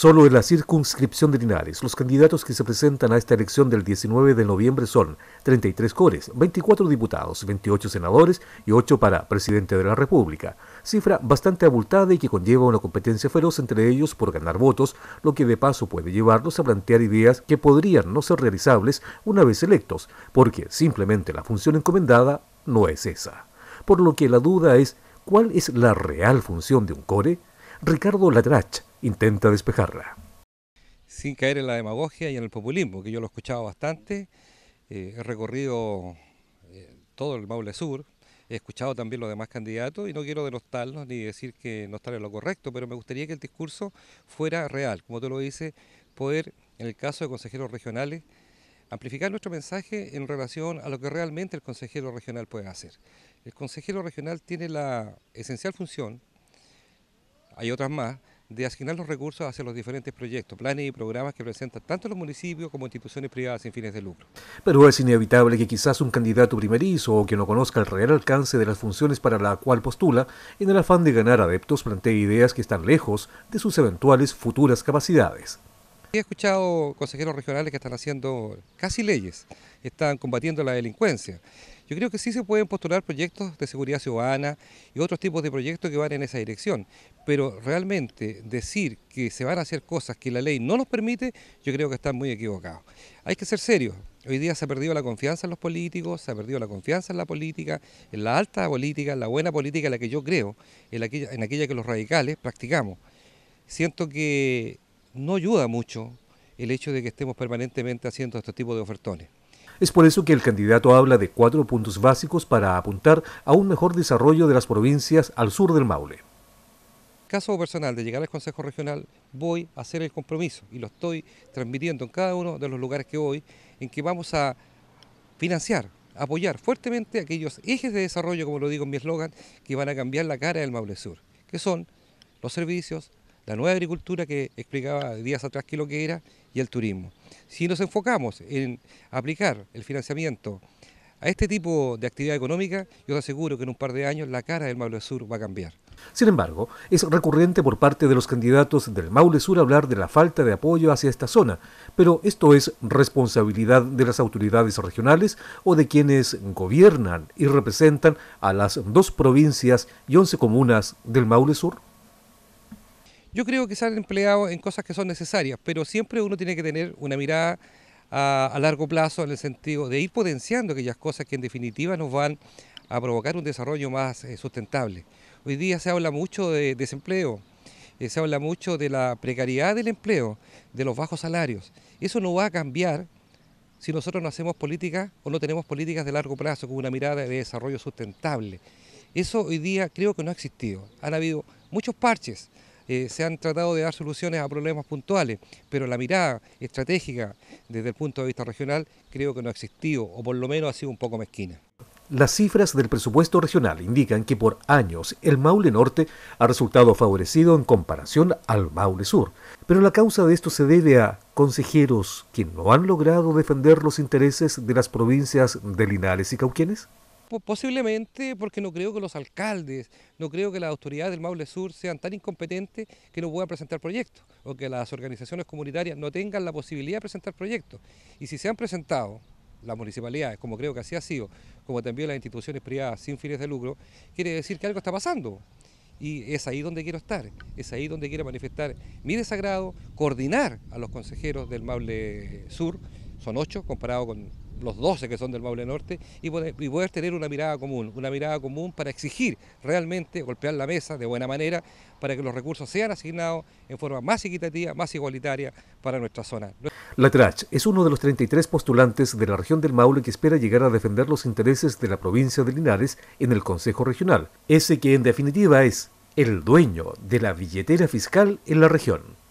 Solo en la circunscripción de Linares, los candidatos que se presentan a esta elección del 19 de noviembre son 33 cores, 24 diputados, 28 senadores y 8 para presidente de la República. Cifra bastante abultada y que conlleva una competencia feroz entre ellos por ganar votos, lo que de paso puede llevarlos a plantear ideas que podrían no ser realizables una vez electos, porque simplemente la función encomendada no es esa. Por lo que la duda es, ¿cuál es la real función de un core? Ricardo Latrach, intenta despejarla. Sin caer en la demagogia y en el populismo, que yo lo he escuchado bastante, eh, he recorrido eh, todo el Maule Sur, he escuchado también los demás candidatos y no quiero denostarlos ni decir que no están en lo correcto, pero me gustaría que el discurso fuera real, como te lo dice, poder, en el caso de consejeros regionales, amplificar nuestro mensaje en relación a lo que realmente el consejero regional puede hacer. El consejero regional tiene la esencial función, hay otras más, de asignar los recursos hacia los diferentes proyectos, planes y programas que presentan tanto los municipios como instituciones privadas sin fines de lucro. Pero es inevitable que quizás un candidato primerizo o que no conozca el real alcance de las funciones para la cual postula, en el afán de ganar adeptos plantee ideas que están lejos de sus eventuales futuras capacidades. He escuchado consejeros regionales que están haciendo casi leyes, están combatiendo la delincuencia. Yo creo que sí se pueden postular proyectos de seguridad ciudadana y otros tipos de proyectos que van en esa dirección, pero realmente decir que se van a hacer cosas que la ley no nos permite, yo creo que están muy equivocados. Hay que ser serios. Hoy día se ha perdido la confianza en los políticos, se ha perdido la confianza en la política, en la alta política, en la buena política, en la que yo creo, en aquella, en aquella que los radicales practicamos. Siento que no ayuda mucho el hecho de que estemos permanentemente haciendo este tipo de ofertones. Es por eso que el candidato habla de cuatro puntos básicos para apuntar a un mejor desarrollo de las provincias al sur del Maule. Caso personal de llegar al Consejo Regional, voy a hacer el compromiso y lo estoy transmitiendo en cada uno de los lugares que voy, en que vamos a financiar, apoyar fuertemente aquellos ejes de desarrollo, como lo digo en mi eslogan, que van a cambiar la cara del Maule Sur, que son los servicios, la nueva agricultura que explicaba días atrás que lo que era y el turismo. Si nos enfocamos en aplicar el financiamiento a este tipo de actividad económica, yo os aseguro que en un par de años la cara del Maule Sur va a cambiar. Sin embargo, es recurrente por parte de los candidatos del Maule Sur hablar de la falta de apoyo hacia esta zona, pero esto es responsabilidad de las autoridades regionales o de quienes gobiernan y representan a las dos provincias y once comunas del Maule Sur. Yo creo que se han empleado en cosas que son necesarias, pero siempre uno tiene que tener una mirada a, largo plazo en el sentido de ir potenciando aquellas cosas que en definitiva nos van a provocar un desarrollo más eh, sustentable. Hoy día se habla mucho de desempleo, eh, se habla mucho de la precariedad del empleo, de los bajos salarios. Eso no va a cambiar si nosotros no hacemos políticas o no tenemos políticas de largo plazo con una mirada de desarrollo sustentable. Eso hoy día creo que no ha existido. Han habido muchos parches, eh, se han tratado de dar soluciones a problemas puntuales, pero la mirada estratégica desde el punto de vista regional creo que no ha existido, o por lo menos ha sido un poco mezquina. Las cifras del presupuesto regional indican que por años el Maule Norte ha resultado favorecido en comparación al Maule Sur, pero la causa de esto se debe a consejeros que no han logrado defender los intereses de las provincias de Linares y Cauquienes. Posiblemente porque no creo que los alcaldes, no creo que las autoridades del Maule Sur sean tan incompetentes que no puedan presentar proyectos o que las organizaciones comunitarias no tengan la posibilidad de presentar proyectos. Y si se han presentado las municipalidades, como creo que así ha sido, como también las instituciones privadas sin fines de lucro, quiere decir que algo está pasando. Y es ahí donde quiero estar, es ahí donde quiero manifestar mi desagrado, coordinar a los consejeros del Maule Sur, son ocho comparado con los 12 que son del Maule Norte, y poder, tener una mirada común, una mirada común para exigir realmente golpear la mesa de buena manera para que los recursos sean asignados en forma más equitativa, más igualitaria para nuestra zona. La Trach es uno de los 33 postulantes de la región del Maule que espera llegar a defender los intereses de la provincia de Linares en el Consejo Regional, ese que en definitiva es el dueño de la billetera fiscal en la región.